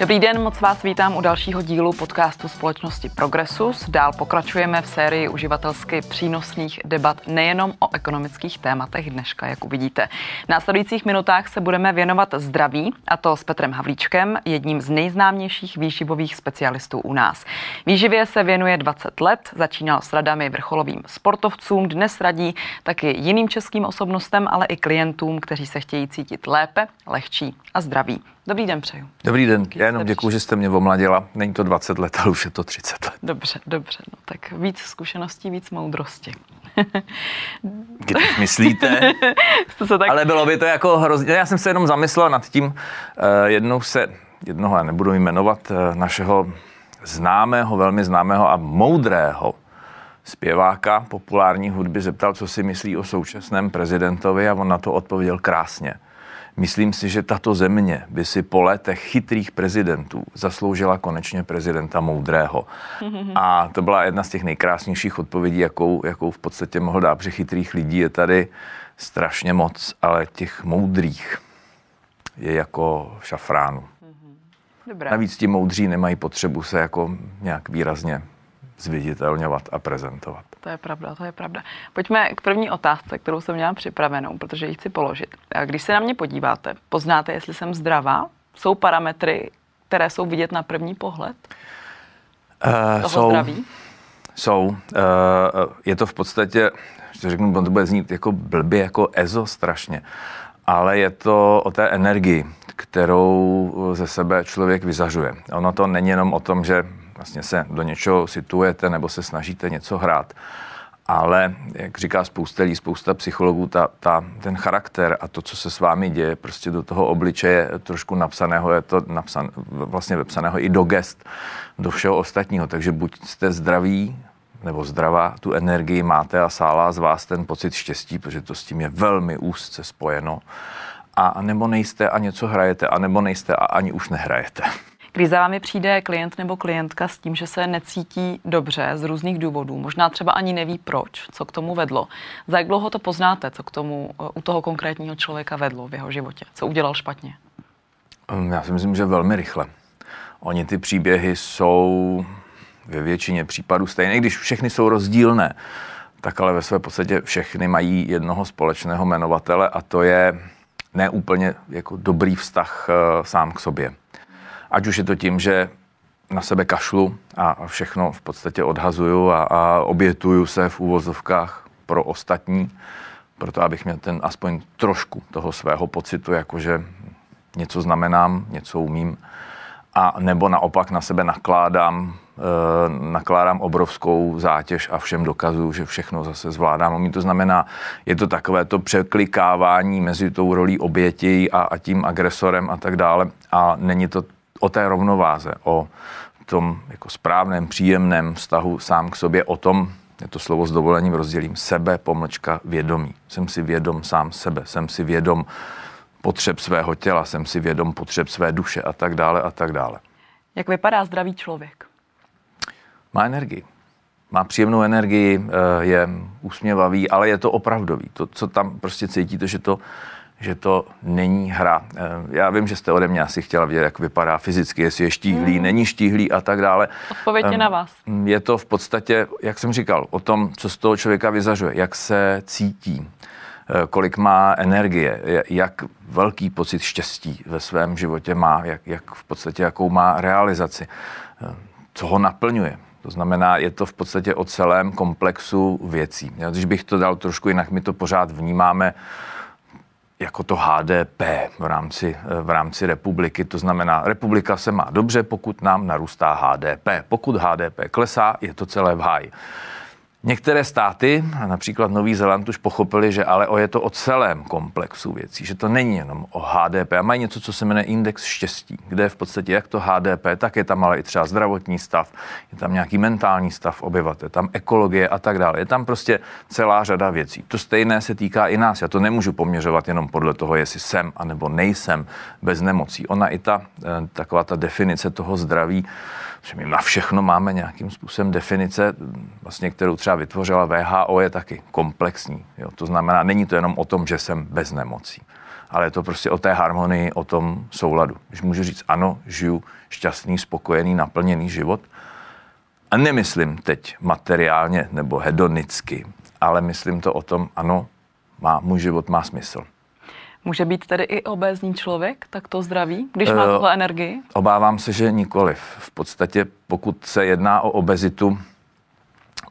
Dobrý den, moc vás vítám u dalšího dílu podcastu společnosti Progressus. Dál pokračujeme v sérii uživatelsky přínosných debat nejenom o ekonomických tématech dneška, jak uvidíte. V následujících minutách se budeme věnovat zdraví, a to s Petrem Havlíčkem, jedním z nejznámějších výživových specialistů u nás. Výživě se věnuje 20 let, začínal s radami vrcholovým sportovcům, dnes radí taky jiným českým osobnostem, ale i klientům, kteří se chtějí cítit lépe, lehčí a zdraví. Dobrý den přeju. Dobrý den, Díky, já jenom děkuji, že jste mě omladila. Není to 20 let, ale už je to 30 let. Dobře, dobře, no tak víc zkušeností, víc moudrosti. Když myslíte, se tak... ale bylo by to jako hrozně, já jsem se jenom zamyslel nad tím, uh, jednou se, jednoho já nebudu jmenovat, uh, našeho známého, velmi známého a moudrého zpěváka populární hudby zeptal, co si myslí o současném prezidentovi a on na to odpověděl krásně – Myslím si, že tato země by si po letech chytrých prezidentů zasloužila konečně prezidenta moudrého. A to byla jedna z těch nejkrásnějších odpovědí, jakou, jakou v podstatě mohl dát, protože chytrých lidí je tady strašně moc, ale těch moudrých je jako šafránu. Dobrá. Navíc ti moudří nemají potřebu se jako nějak výrazně zviditelňovat a prezentovat. To je pravda, to je pravda. Pojďme k první otázce, kterou jsem měla připravenou, protože ji chci položit. A když se na mě podíváte, poznáte, jestli jsem zdravá? Jsou parametry, které jsou vidět na první pohled? Uh, toho jsou, zdraví? Jsou. Uh, je to v podstatě, že řeknu, to bude znít jako blbě, jako ezo strašně, ale je to o té energii, kterou ze sebe člověk vyzařuje. Ono to není jenom o tom, že vlastně se do něčeho situujete nebo se snažíte něco hrát. Ale, jak říká spousta lidí, spousta psychologů, ta, ta, ten charakter a to, co se s vámi děje, prostě do toho obličeje trošku napsaného, je to napsan, vlastně vepsaného i do gest, do všeho ostatního. Takže buď jste zdraví, nebo zdravá, tu energii máte a sálá z vás ten pocit štěstí, protože to s tím je velmi úzce spojeno. A nebo nejste a něco hrajete, a nebo nejste a ani už nehrajete za vámi přijde klient nebo klientka s tím, že se necítí dobře z různých důvodů. Možná třeba ani neví proč, co k tomu vedlo. Za jak dlouho to poznáte, co k tomu eh, u toho konkrétního člověka vedlo v jeho životě? Co udělal špatně? Um, já si myslím, že velmi rychle. Oni ty příběhy jsou ve většině případů stejné, když všechny jsou rozdílné, tak ale ve své podstatě všechny mají jednoho společného jmenovatele a to je neúplně jako dobrý vztah eh, sám k sobě. Ať už je to tím, že na sebe kašlu a všechno v podstatě odhazuju a, a obětuju se v úvozovkách pro ostatní, proto abych měl ten aspoň trošku toho svého pocitu, jakože něco znamenám, něco umím, a nebo naopak na sebe nakládám, e, nakládám obrovskou zátěž a všem dokazuju, že všechno zase zvládám. mi to znamená, je to takové to překlikávání mezi tou rolí oběti a, a tím agresorem a tak dále. A není to o té rovnováze, o tom jako správném, příjemném vztahu sám k sobě, o tom, je to slovo s dovolením rozdělím, sebe, pomlčka, vědomí. Jsem si vědom sám sebe, jsem si vědom potřeb svého těla, jsem si vědom potřeb své duše a tak dále a tak dále. Jak vypadá zdravý člověk? Má energii. Má příjemnou energii, eh, je usměvavý, ale je to opravdový. To, co tam prostě cítíte, že to že to není hra. Eh, já vím, že jste ode mě asi chtěla vědět, jak vypadá fyzicky, jestli je štíhlý, hmm. není štíhlý a tak dále. Odpověď je ehm, na vás. Je to v podstatě, jak jsem říkal, o tom, co z toho člověka vyzařuje, jak se cítí, eh, kolik má energie, jak velký pocit štěstí ve svém životě má, jak, jak v podstatě jakou má realizaci, eh, co ho naplňuje. To znamená, je to v podstatě o celém komplexu věcí. Já, když bych to dal trošku jinak, my to pořád vnímáme jako to HDP v rámci, v rámci republiky. To znamená, republika se má dobře, pokud nám narůstá HDP. Pokud HDP klesá, je to celé v háji. Některé státy, například Nový Zéland, už pochopili, že ale o je to o celém komplexu věcí, že to není jenom o HDP a mají něco, co se jmenuje index štěstí, kde je v podstatě jak to HDP, tak je tam ale i třeba zdravotní stav, je tam nějaký mentální stav obyvatel, je tam ekologie a tak dále. Je tam prostě celá řada věcí. To stejné se týká i nás. Já to nemůžu poměřovat jenom podle toho, jestli jsem anebo nejsem bez nemocí. Ona i ta eh, taková ta definice toho zdraví že my na všechno máme nějakým způsobem definice, vlastně, kterou třeba vytvořila VHO, je taky komplexní. Jo? To znamená, není to jenom o tom, že jsem bez nemocí, ale je to prostě o té harmonii, o tom souladu. Když můžu říct, ano, žiju šťastný, spokojený, naplněný život, a nemyslím teď materiálně nebo hedonicky, ale myslím to o tom, ano, má, můj život má smysl. Může být tedy i obézní člověk takto zdravý, když má eh, tuhle energii? Obávám se, že nikoliv. V podstatě, pokud se jedná o obezitu,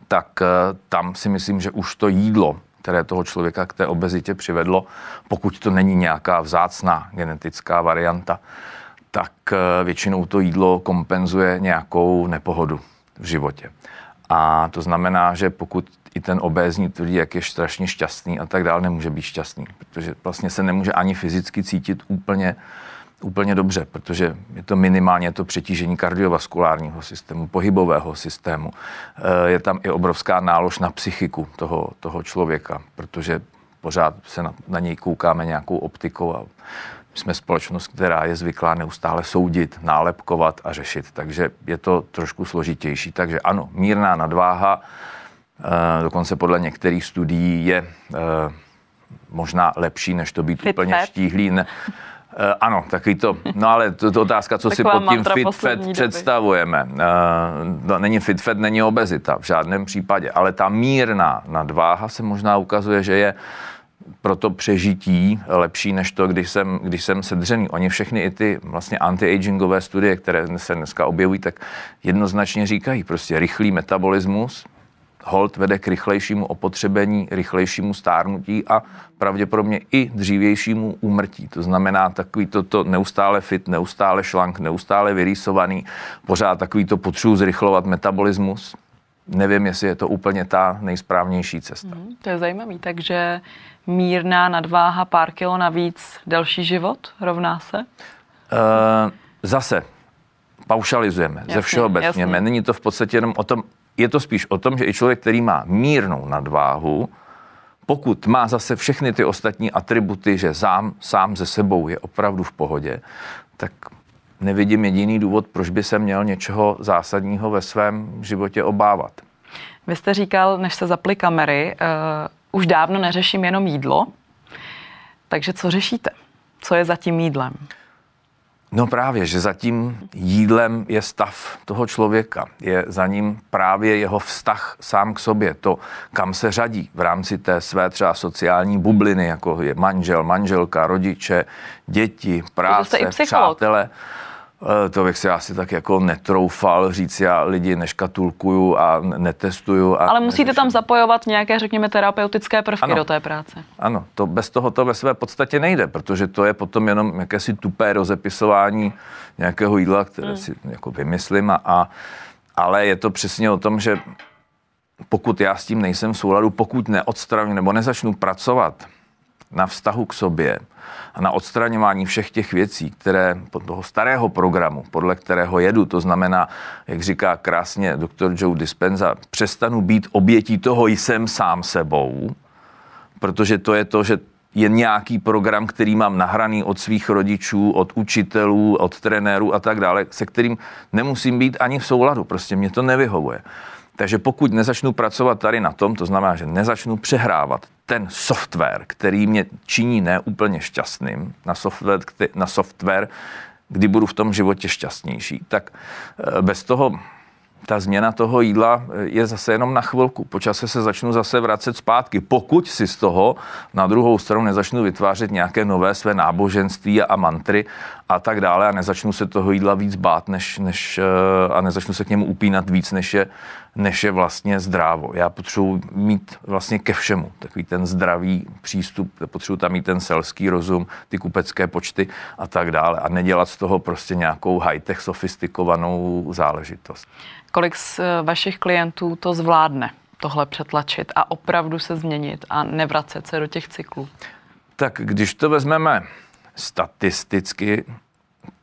tak eh, tam si myslím, že už to jídlo, které toho člověka k té obezitě přivedlo, pokud to není nějaká vzácná genetická varianta, tak eh, většinou to jídlo kompenzuje nějakou nepohodu v životě. A to znamená, že pokud i ten obézní tvrdí, jak je strašně šťastný a tak dále, nemůže být šťastný, protože vlastně se nemůže ani fyzicky cítit úplně, úplně dobře, protože je to minimálně to přetížení kardiovaskulárního systému, pohybového systému. Eh, je tam i obrovská nálož na psychiku toho, toho člověka, protože pořád se na, na něj koukáme nějakou optikou a jsme společnost, která je zvyklá neustále soudit, nálepkovat a řešit, takže je to trošku složitější. Takže ano, mírná nadváha, eh, dokonce podle některých studií je eh, možná lepší, než to být fit úplně fat. štíhlý. Ne, eh, ano, taky to, no ale to, to otázka, co si pod tím fit-fat představujeme. No, není fit-fat, není obezita v žádném případě, ale ta mírná nadváha se možná ukazuje, že je pro to přežití lepší než to, když jsem, když jsem sedřený. Oni všechny i ty vlastně anti-agingové studie, které se dneska objevují, tak jednoznačně říkají prostě rychlý metabolismus, hold vede k rychlejšímu opotřebení, rychlejšímu stárnutí a pravděpodobně i dřívějšímu úmrtí. To znamená takový toto neustále fit, neustále šlank, neustále vyrýsovaný, pořád takový to potřebu zrychlovat metabolismus, nevím, jestli je to úplně ta nejsprávnější cesta. Mm, to je zajímavý, takže mírná nadváha, pár kilo navíc, delší život rovná se? E, zase, paušalizujeme jasně, ze všeobecněme. Není to v podstatě jenom o tom, je to spíš o tom, že i člověk, který má mírnou nadváhu, pokud má zase všechny ty ostatní atributy, že sám, sám ze sebou je opravdu v pohodě, tak nevidím jediný důvod, proč by se měl něčeho zásadního ve svém životě obávat. Vy jste říkal, než se zaply kamery, uh, už dávno neřeším jenom jídlo, takže co řešíte? Co je za tím jídlem? No právě, že za tím jídlem je stav toho člověka, je za ním právě jeho vztah sám k sobě, to, kam se řadí v rámci té své třeba sociální bubliny, jako je manžel, manželka, rodiče, děti, práce, přátelé. Eh, to bych si asi tak jako netroufal říct, já lidi neškatulkuju a netestuju. A Ale musíte neřeším. tam zapojovat nějaké, řekněme, terapeutické prvky ano, do té práce. Ano, to bez toho to ve své podstatě nejde, protože to je potom jenom jakési tupé rozepisování nějakého jídla, které hmm. si jako vymyslím a, a ale je to přesně o tom, že pokud já s tím nejsem v souladu, pokud neodstravím nebo nezačnu pracovat na vztahu k sobě a na odstraňování všech těch věcí, které pod toho starého programu, podle kterého jedu, to znamená, jak říká krásně doktor Joe Dispenza, přestanu být obětí toho jsem sám sebou, protože to je to, že je nějaký program, který mám nahraný od svých rodičů, od učitelů, od trenérů a tak dále, se kterým nemusím být ani v souladu, prostě mě to nevyhovuje. Takže pokud nezačnu pracovat tady na tom, to znamená, že nezačnu přehrávat ten software, který mě činí neúplně šťastným, na software, na software, kdy budu v tom životě šťastnější, tak eh, bez toho ta změna toho jídla eh, je zase jenom na chvilku. Po čase se začnu zase vracet zpátky, pokud si z toho na druhou stranu nezačnu vytvářet nějaké nové své náboženství a mantry a tak dále a nezačnu se toho jídla víc bát než, než, eh, a nezačnu se k němu upínat víc, než je, než je vlastně zdrávo. Já potřebuji mít vlastně ke všemu takový ten zdravý přístup, potřebuji tam mít ten selský rozum, ty kupecké počty a tak dále a nedělat z toho prostě nějakou high-tech sofistikovanou záležitost kolik z eh, vašich klientů to zvládne, tohle přetlačit a opravdu se změnit a nevracet se do těch cyklů? Tak když to vezmeme statisticky,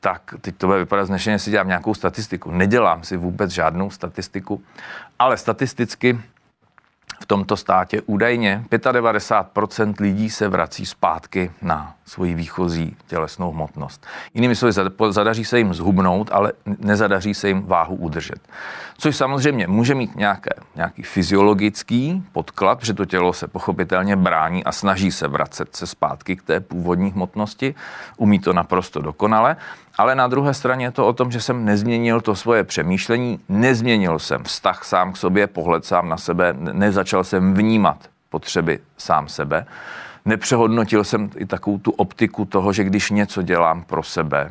tak teď to bude vypadat znešeně, si dělám nějakou statistiku. Nedělám si vůbec žádnou statistiku, ale statisticky v tomto státě údajně 95 lidí se vrací zpátky na svoji výchozí tělesnou hmotnost. Jinými slovy, zadaří se jim zhubnout, ale nezadaří se jim váhu udržet. Což samozřejmě může mít nějaké, nějaký fyziologický podklad, že to tělo se pochopitelně brání a snaží se vracet se zpátky k té původní hmotnosti. Umí to naprosto dokonale, ale na druhé straně je to o tom, že jsem nezměnil to svoje přemýšlení, nezměnil jsem vztah sám k sobě, pohled sám na sebe, nezačal jsem vnímat potřeby sám sebe. Nepřehodnotil jsem i takovou tu optiku toho, že když něco dělám pro sebe,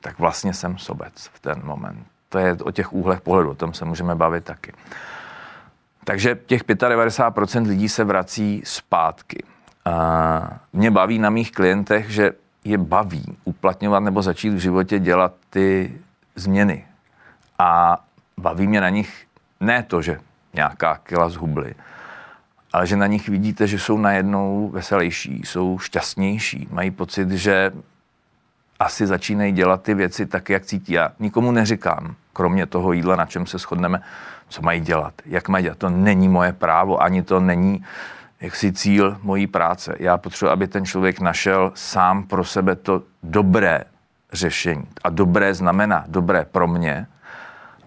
tak vlastně jsem sobec v ten moment. To je o těch úhlech pohledu, o tom se můžeme bavit taky. Takže těch 95% lidí se vrací zpátky. A mě baví na mých klientech, že je baví uplatňovat nebo začít v životě dělat ty změny. A baví mě na nich ne to, že nějaká kila zhubly, ale že na nich vidíte, že jsou najednou veselější, jsou šťastnější, mají pocit, že asi začínají dělat ty věci tak, jak cítí. Já nikomu neříkám, kromě toho jídla, na čem se shodneme, co mají dělat, jak mají dělat. To není moje právo, ani to není jaksi cíl mojí práce. Já potřebuji, aby ten člověk našel sám pro sebe to dobré řešení. A dobré znamená dobré pro mě,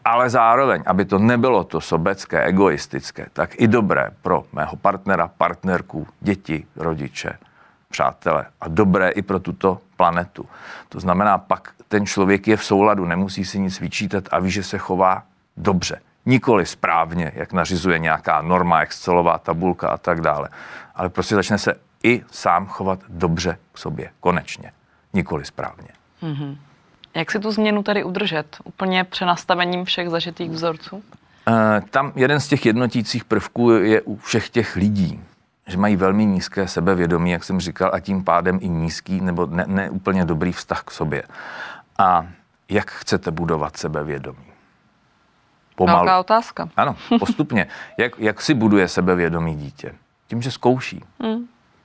ale zároveň, aby to nebylo to sobecké, egoistické, tak i dobré pro mého partnera, partnerku, děti, rodiče, přátele a dobré i pro tuto planetu. To znamená, pak ten člověk je v souladu, nemusí si nic vyčítat a ví, že se chová dobře nikoli správně, jak nařizuje nějaká norma, Excelová tabulka a tak dále, ale prostě začne se i sám chovat dobře k sobě, konečně, nikoli správně. Mm-hmm. Jak si tu změnu tady udržet? Úplně přenastavením všech zažitých vzorců? E, tam jeden z těch jednotících prvků je u všech těch lidí, že mají velmi nízké sebevědomí, jak jsem říkal, a tím pádem i nízký nebo neúplně ne úplně dobrý vztah k sobě. A jak chcete budovat sebevědomí? Pomalu. Velká otázka. Ano, postupně. jak, jak si buduje sebevědomí dítě? Tím, že zkouší. Hmm.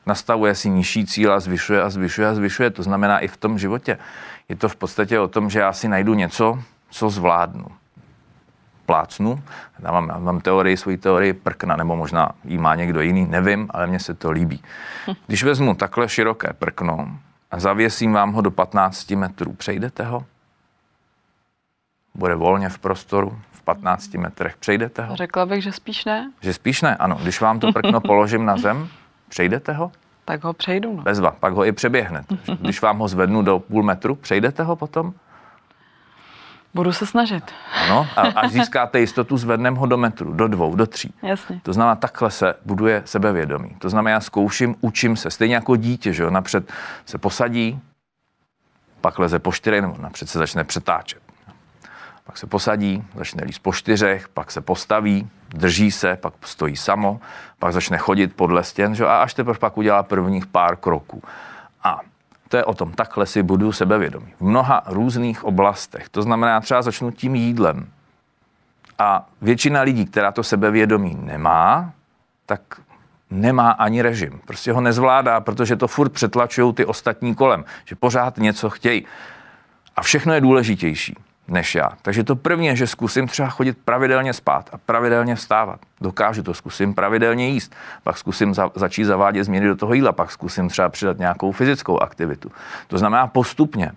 Nastavuje si nižší cíle, zvyšuje a zvyšuje a zvyšuje. To znamená i v tom životě. Je to v podstatě o tom, že já si najdu něco, co zvládnu. Plácnu, já mám, já mám teorii, svoji teorii prkna, nebo možná jí má někdo jiný, nevím, ale mně se to líbí. Hm. Když vezmu takhle široké prkno a zavěsím vám ho do 15 metrů, přejdete ho? bude volně v prostoru, v 15 mhm. metrech. Přejdete ho? Řekla bych, že spíš ne. Že spíš ne, ano. Když vám to prkno položím na zem, přejdete ho? Tak ho přejdu. No. Bezva, pak ho i přeběhnete. Když vám ho zvednu do půl metru, přejdete ho potom? Budu se snažit. Ano, a až získáte jistotu, zvedneme ho do metru, do dvou, do tří. Jasně. To znamená, takhle se buduje sebevědomí. To znamená, já zkouším, učím se. Stejně jako dítě, že jo, napřed se posadí, pak leze po čtyři, nebo napřed se začne přetáčet pak se posadí, začne líst po čtyřech, pak se postaví, drží se, pak stojí samo, pak začne chodit podle stěn že? a až teprve pak udělá prvních pár kroků. A to je o tom, takhle si budu sebevědomý. V mnoha různých oblastech. To znamená, třeba začnu tím jídlem. A většina lidí, která to sebevědomí nemá, tak nemá ani režim. Prostě ho nezvládá, protože to furt přetlačují ty ostatní kolem, že pořád něco chtějí. A všechno je důležitější než já. Takže to první je, že zkusím třeba chodit pravidelně spát a pravidelně vstávat. Dokážu to, zkusím pravidelně jíst, pak zkusím za, začít zavádět změny do toho jídla, pak zkusím třeba přidat nějakou fyzickou aktivitu. To znamená postupně.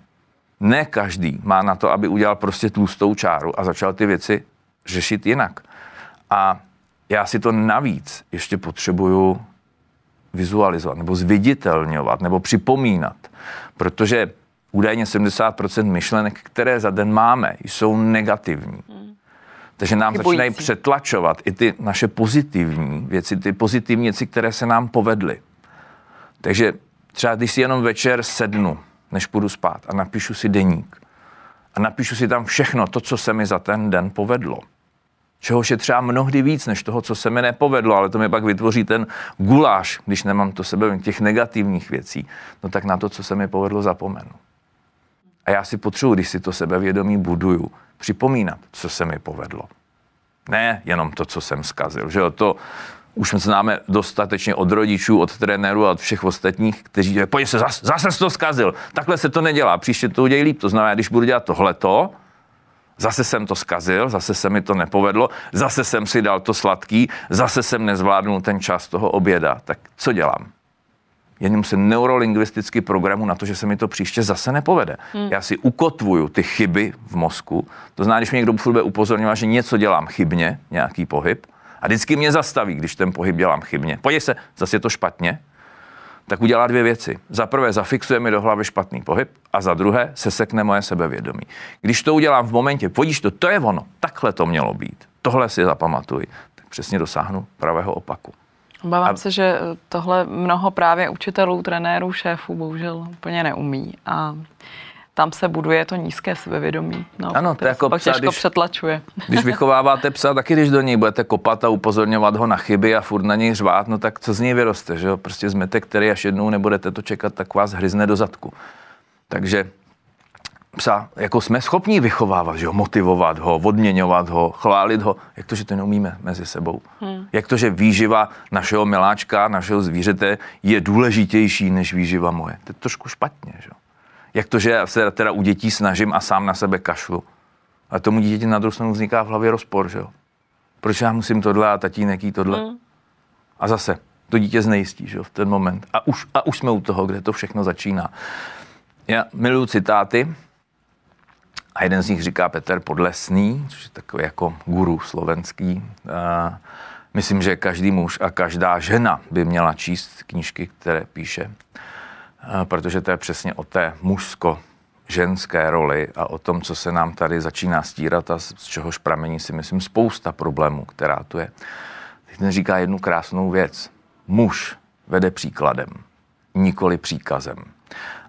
Ne každý má na to, aby udělal prostě tlustou čáru a začal ty věci řešit jinak. A já si to navíc ještě potřebuju vizualizovat nebo zviditelňovat nebo připomínat, protože údajně 70% myšlenek, které za den máme, jsou negativní. Hmm. Takže nám Chybující. začínají přetlačovat i ty naše pozitivní věci, ty pozitivní věci, které se nám povedly. Takže třeba když si jenom večer sednu, než půjdu spát a napíšu si deník a napíšu si tam všechno to, co se mi za ten den povedlo, čehož je třeba mnohdy víc než toho, co se mi nepovedlo, ale to mi pak vytvoří ten guláš, když nemám to sebe těch negativních věcí, no tak na to, co se mi povedlo, zapomenu. A já si potřebuji, když si to sebevědomí buduju, připomínat, co se mi povedlo. Ne jenom to, co jsem zkazil. Že jo? To už známe dostatečně od rodičů, od trenérů a od všech ostatních, kteří říkají, pojď se, zase, zase to zkazil. Takhle se to nedělá, příště to udělej líp. To znamená, když budu dělat tohleto, zase jsem to zkazil, zase se mi to nepovedlo, zase jsem si dal to sladký, zase jsem nezvládnul ten čas toho oběda. Tak co dělám? jenom se neurolingvisticky programu na to, že se mi to příště zase nepovede. Hmm. Já si ukotvuju ty chyby v mozku, to znamená, když mě někdo bude upozorňovat, že něco dělám chybně, nějaký pohyb, a vždycky mě zastaví, když ten pohyb dělám chybně. Podívej se, zase je to špatně, tak udělá dvě věci. Za prvé zafixuje mi do hlavy špatný pohyb a za druhé sesekne moje sebevědomí. Když to udělám v momentě, podíš to, to je ono, takhle to mělo být, tohle si zapamatuj, tak přesně dosáhnu pravého opaku. Obávám a... se, že tohle mnoho právě učitelů, trenérů, šéfů bohužel úplně neumí a tam se buduje to nízké sebevědomí. No, ano, to jako psa, těžko když, přetlačuje. Když vychováváte psa, taky když do něj budete kopat a upozorňovat ho na chyby a furt na něj řvát, no tak co z něj vyroste, že jo? Prostě zmetek, který až jednou nebudete to čekat, tak vás hryzne do zadku. Takže psa jako jsme schopni vychovávat, že ho, motivovat ho, odměňovat ho, chválit ho. Jak to, že to neumíme mezi sebou? Hmm. Jak to, že výživa našeho miláčka, našeho zvířete je důležitější než výživa moje? To je trošku špatně, že Jak to, že se teda u dětí snažím a sám na sebe kašlu? A tomu dítěti na druhou stranu vzniká v hlavě rozpor, že jo. Proč já musím tohle a tatínek jí tohle? Hmm. A zase, to dítě znejistí, že jo, v ten moment. A už, a už jsme u toho, kde to všechno začíná. Já miluji citáty, a jeden z nich říká Petr Podlesný, což je takový jako guru slovenský. Myslím, že každý muž a každá žena by měla číst knížky, které píše, protože to je přesně o té mužsko ženské roli a o tom, co se nám tady začíná stírat a z čehož pramení si myslím spousta problémů, která tu je. Teď ten říká jednu krásnou věc. Muž vede příkladem, nikoli příkazem.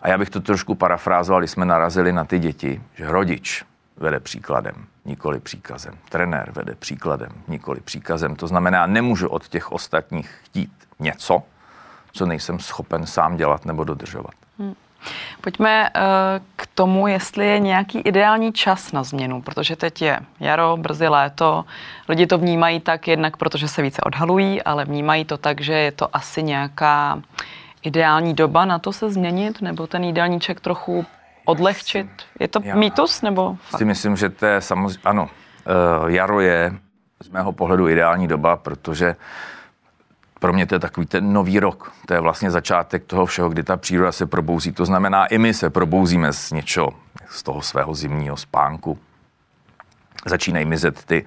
A já bych to trošku parafrázoval, když jsme narazili na ty děti, že rodič vede příkladem, nikoli příkazem. Trenér vede příkladem, nikoli příkazem. To znamená, nemůžu od těch ostatních chtít něco, co nejsem schopen sám dělat nebo dodržovat. Hmm. Pojďme uh, k tomu, jestli je nějaký ideální čas na změnu, protože teď je jaro, brzy léto. Lidi to vnímají tak jednak, protože se více odhalují, ale vnímají to tak, že je to asi nějaká ideální doba na to se změnit, nebo ten jídelníček trochu odlehčit? Je to já, mýtus, nebo fakt? Si myslím, že to je samozřejmě, ano, eh, jaro je z mého pohledu ideální doba, protože pro mě to je takový ten nový rok. To je vlastně začátek toho všeho, kdy ta příroda se probouzí. To znamená, i my se probouzíme z něčeho, z toho svého zimního spánku. Začínají mizet ty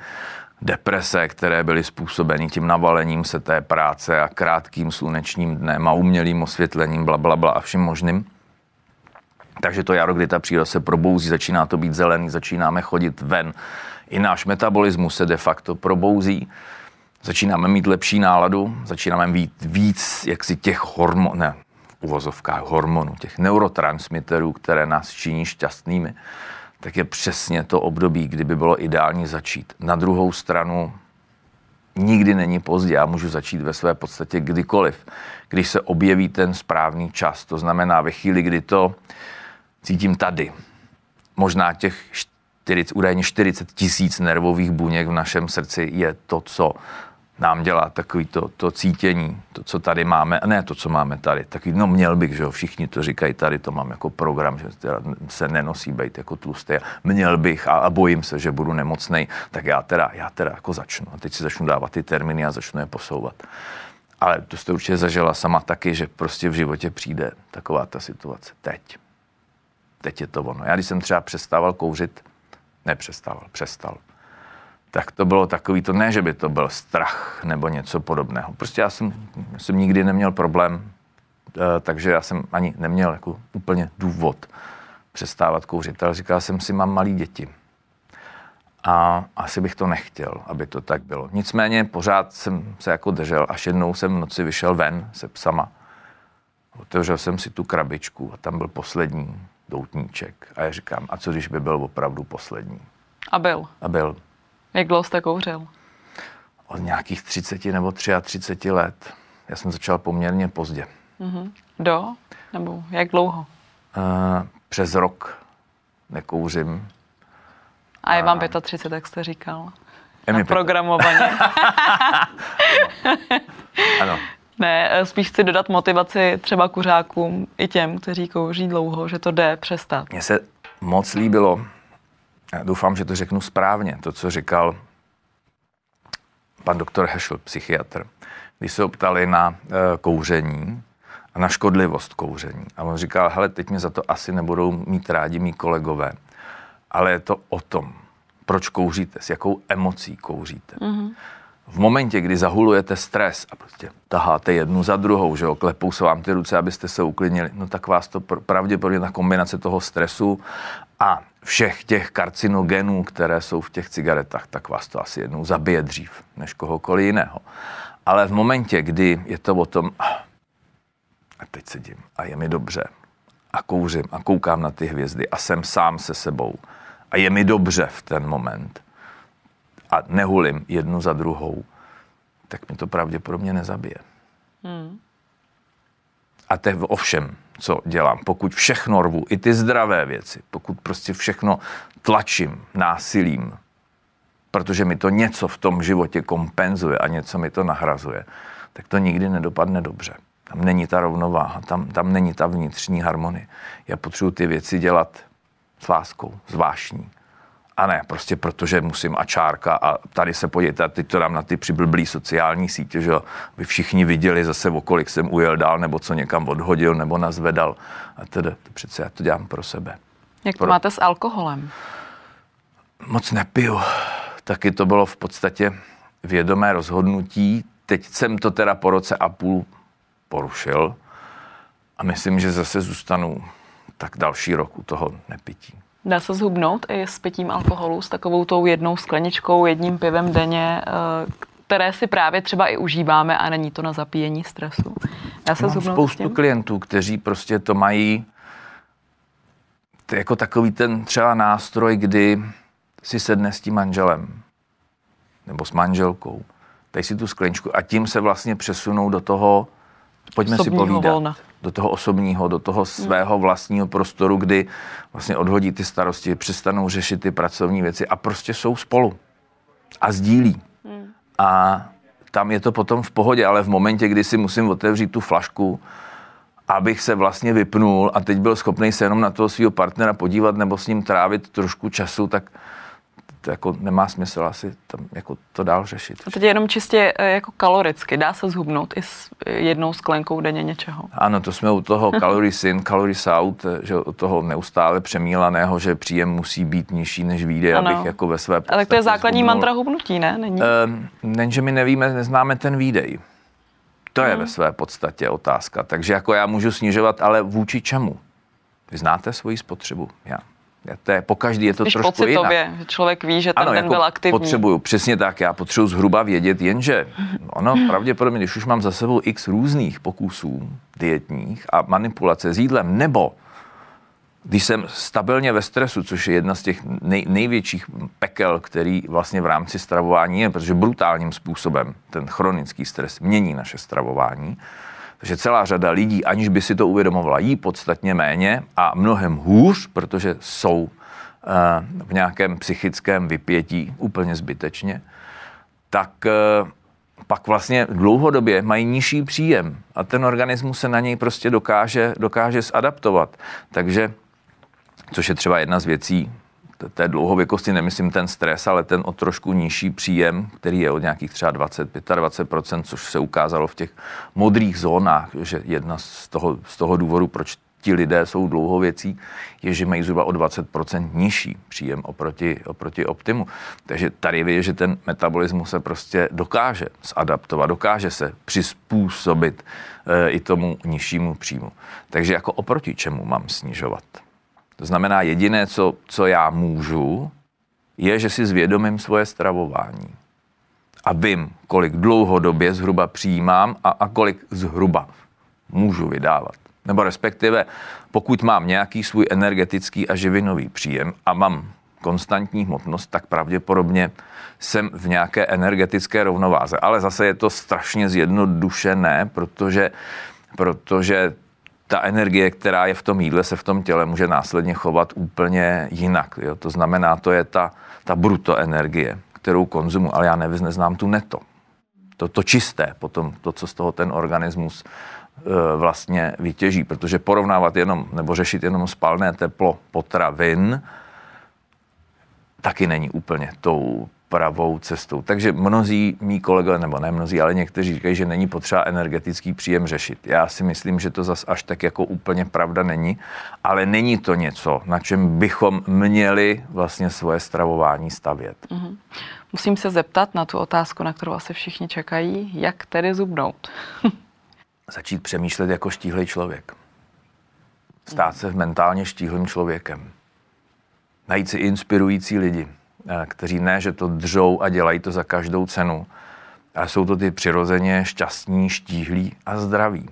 deprese, které byly způsobeny tím navalením se té práce a krátkým slunečním dnem a umělým osvětlením, bla, bla, bla a vším možným. Takže to jaro, kdy ta příroda se probouzí, začíná to být zelený, začínáme chodit ven. I náš metabolismus se de facto probouzí začínáme mít lepší náladu, začínáme mít víc jaksi těch hormonů, ne, uvozovká, uvozovkách hormonů, těch neurotransmiterů, které nás činí šťastnými tak je přesně to období, kdyby bylo ideální začít. Na druhou stranu nikdy není pozdě, já můžu začít ve své podstatě kdykoliv, když se objeví ten správný čas. To znamená ve chvíli, kdy to cítím tady. Možná těch 40, údajně 40 tisíc nervových buněk v našem srdci je to, co nám dělá takový to, to cítění, to, co tady máme, a ne to, co máme tady. Takový, no měl bych, že jo, všichni to říkají, tady to mám jako program, že teda se nenosí být jako tlustý, měl bych a, a bojím se, že budu nemocný, tak já teda, já teda jako začnu. A teď si začnu dávat ty termíny a začnu je posouvat. Ale to jste určitě zažila sama taky, že prostě v životě přijde taková ta situace. Teď. Teď je to ono. Já když jsem třeba přestával kouřit, nepřestával, přestal, tak to bylo takový to, ne, že by to byl strach nebo něco podobného. Prostě já jsem, jsem nikdy neměl problém, eh, takže já jsem ani neměl jako úplně důvod přestávat kouřit. Ale říkal jsem si, mám malý děti. A asi bych to nechtěl, aby to tak bylo. Nicméně pořád jsem se jako držel, až jednou jsem v noci vyšel ven se psama. Otevřel jsem si tu krabičku a tam byl poslední doutníček. A já říkám, a co když by byl opravdu poslední? A byl. A byl. Jak dlouho jste kouřil? Od nějakých 30 nebo 33 let. Já jsem začal poměrně pozdě. Mm-hmm. Do? Nebo jak dlouho? Uh, přes rok nekouřím. A je vám 35, jak jste říkal. Je mi programovaně. ano. ano. Ne, eh, spíš chci dodat motivaci třeba kuřákům i těm, kteří kouří dlouho, že to jde přestat. Mně se moc líbilo, já doufám, že to řeknu správně, to, co říkal pan doktor Hešl, psychiatr, když se optali na e, kouření a na škodlivost kouření. A on říkal, hele, teď mě za to asi nebudou mít rádi mý kolegové, ale je to o tom, proč kouříte, s jakou emocí kouříte. Mm-hmm. V momentě, kdy zahulujete stres a prostě taháte jednu za druhou, že jo, klepou se vám ty ruce, abyste se uklidnili, no tak vás to pravděpodobně na kombinace toho stresu a všech těch karcinogenů, které jsou v těch cigaretách, tak vás to asi jednou zabije dřív než kohokoliv jiného. Ale v momentě, kdy je to o tom, ah, a teď sedím a je mi dobře a kouřím a koukám na ty hvězdy a jsem sám se sebou a je mi dobře v ten moment a nehulím jednu za druhou, tak mi to pravděpodobně nezabije. Hmm. A to je ovšem co dělám, pokud všechno rvu, i ty zdravé věci, pokud prostě všechno tlačím násilím, protože mi to něco v tom životě kompenzuje a něco mi to nahrazuje, tak to nikdy nedopadne dobře. Tam není ta rovnováha, tam, tam není ta vnitřní harmonie. Já potřebuji ty věci dělat s láskou, s vášní, a ne, prostě protože musím a čárka a tady se podívejte, a teď to dám na ty přiblblý sociální sítě, že by všichni viděli zase, okolik jsem ujel dál, nebo co někam odhodil, nebo nazvedal a tedy. To přece já to dělám pro sebe. Jak to pro... máte s alkoholem? Moc nepiju. Taky to bylo v podstatě vědomé rozhodnutí. Teď jsem to teda po roce a půl porušil a myslím, že zase zůstanu tak další rok u toho nepití. Dá se zhubnout i s pitím alkoholu, s takovou tou jednou skleničkou, jedním pivem denně, eh, které si právě třeba i užíváme a není to na zapíjení stresu. Já se Mám spoustu klientů, kteří prostě to mají to jako takový ten třeba nástroj, kdy si sedne s tím manželem nebo s manželkou, dej si tu skleničku a tím se vlastně přesunou do toho, pojďme Sobního si povídat. Volna do toho osobního, do toho svého vlastního prostoru, kdy vlastně odhodí ty starosti, přestanou řešit ty pracovní věci a prostě jsou spolu a sdílí. A tam je to potom v pohodě, ale v momentě, kdy si musím otevřít tu flašku, abych se vlastně vypnul a teď byl schopný se jenom na toho svého partnera podívat nebo s ním trávit trošku času, tak to jako nemá smysl asi tam jako to dál řešit. A teď jenom čistě eh, jako kaloricky, dá se zhubnout i s eh, jednou sklenkou denně něčeho? Ano, to jsme u toho calories in, calories out, eh, že u toho neustále přemílaného, že příjem musí být nižší než výjde, ano. abych jako ve své Ale to je základní zhubnul. mantra hubnutí, ne? Není? Ehm, že my nevíme, neznáme ten výdej. To je hmm. ve své podstatě otázka. Takže jako já můžu snižovat, ale vůči čemu? Vy znáte svoji spotřebu? Já to je, po každý je to Spíš trošku pocitově, jinak. člověk ví, že ten ano, den jako byl aktivní. potřebuju, přesně tak, já potřebuju zhruba vědět, jenže ono pravděpodobně, když už mám za sebou x různých pokusů dietních a manipulace s jídlem, nebo když jsem stabilně ve stresu, což je jedna z těch nej, největších pekel, který vlastně v rámci stravování je, protože brutálním způsobem ten chronický stres mění naše stravování, takže celá řada lidí, aniž by si to uvědomovala, jí podstatně méně a mnohem hůř, protože jsou eh, v nějakém psychickém vypětí úplně zbytečně, tak eh, pak vlastně dlouhodobě mají nižší příjem a ten organismus se na něj prostě dokáže, dokáže zadaptovat. Takže, což je třeba jedna z věcí, té dlouhověkosti nemyslím ten stres, ale ten o trošku nižší příjem, který je od nějakých třeba 20-25%, což se ukázalo v těch modrých zónách, že jedna z toho, z toho důvodu, proč ti lidé jsou dlouhověcí, je, že mají zhruba o 20% nižší příjem oproti, oproti optimu. Takže tady je vidět, že ten metabolismus se prostě dokáže zadaptovat, dokáže se přizpůsobit e, i tomu nižšímu příjmu. Takže jako oproti čemu mám snižovat? To znamená, jediné, co, co já můžu, je, že si zvědomím svoje stravování. A vím, kolik dlouhodobě zhruba přijímám a, a kolik zhruba můžu vydávat. Nebo respektive, pokud mám nějaký svůj energetický a živinový příjem a mám konstantní hmotnost, tak pravděpodobně jsem v nějaké energetické rovnováze. Ale zase je to strašně zjednodušené, protože, protože ta energie, která je v tom jídle, se v tom těle může následně chovat úplně jinak. Jo? To znamená, to je ta, ta bruto energie, kterou konzumu, ale já nevím, neznám tu neto. To, to čisté, potom to, co z toho ten organismus e, vlastně vytěží, protože porovnávat jenom nebo řešit jenom spalné teplo potravin taky není úplně tou pravou cestou. Takže mnozí mý kolegové, nebo ne mnozí, ale někteří říkají, že není potřeba energetický příjem řešit. Já si myslím, že to zas až tak jako úplně pravda není, ale není to něco, na čem bychom měli vlastně svoje stravování stavět. Mm-hmm. Musím se zeptat na tu otázku, na kterou asi všichni čekají, jak tedy zubnout? Začít přemýšlet jako štíhlý člověk. Stát se mentálně štíhlým člověkem. Najít si inspirující lidi kteří ne, že to držou a dělají to za každou cenu, ale jsou to ty přirozeně šťastní, štíhlí a zdraví.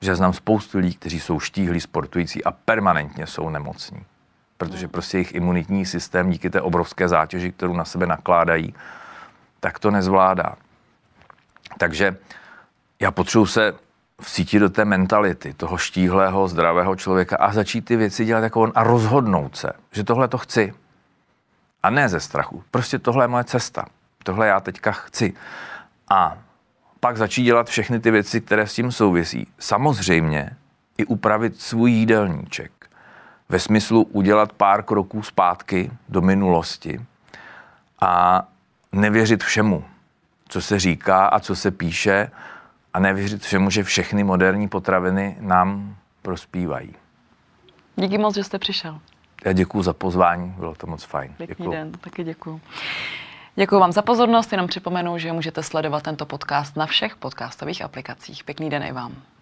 Že znám spoustu lidí, kteří jsou štíhlí, sportující a permanentně jsou nemocní. Protože no. prostě jejich imunitní systém díky té obrovské zátěži, kterou na sebe nakládají, tak to nezvládá. Takže já potřebuji se vcítit do té mentality toho štíhlého, zdravého člověka a začít ty věci dělat jako on a rozhodnout se, že tohle to chci a ne ze strachu. Prostě tohle je moje cesta. Tohle já teďka chci. A pak začít dělat všechny ty věci, které s tím souvisí. Samozřejmě i upravit svůj jídelníček. Ve smyslu udělat pár kroků zpátky do minulosti a nevěřit všemu, co se říká a co se píše a nevěřit všemu, že všechny moderní potraviny nám prospívají. Díky moc, že jste přišel. Já děkuji za pozvání, bylo to moc fajn. Pěkný děkuju. den, taky děkuji. Děkuji vám za pozornost, jenom připomenu, že můžete sledovat tento podcast na všech podcastových aplikacích. Pěkný den i vám.